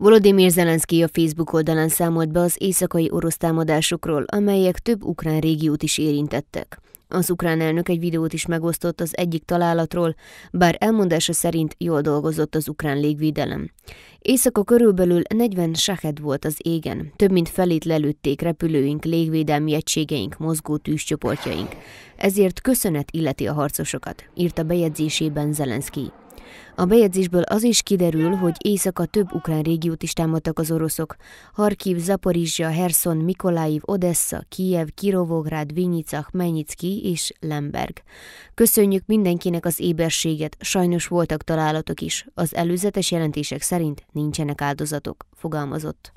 Volodymyr Zelenszky a Facebook oldalán számolt be az éjszakai orosz támadásokról, amelyek több ukrán régiót is érintettek. Az ukrán elnök egy videót is megosztott az egyik találatról, bár elmondása szerint jól dolgozott az ukrán légvédelem. Éjszaka körülbelül 40 sahed volt az égen, több mint felét lelőtték repülőink, légvédelmi egységeink, mozgó tűzcsoportjaink. Ezért köszönet illeti a harcosokat, írta bejegyzésében Zelenszky. A bejegyzésből az is kiderül, hogy éjszaka több ukrán régiót is támadtak az oroszok. Harkiv, Zaporizsja, Herson, Mikoláiv, Odessa, Kijev, Kirovográd, Vinyica, Khmelnycki és Lemberg. Köszönjük mindenkinek az éberséget, sajnos voltak találatok is. Az előzetes jelentések szerint nincsenek áldozatok, fogalmazott.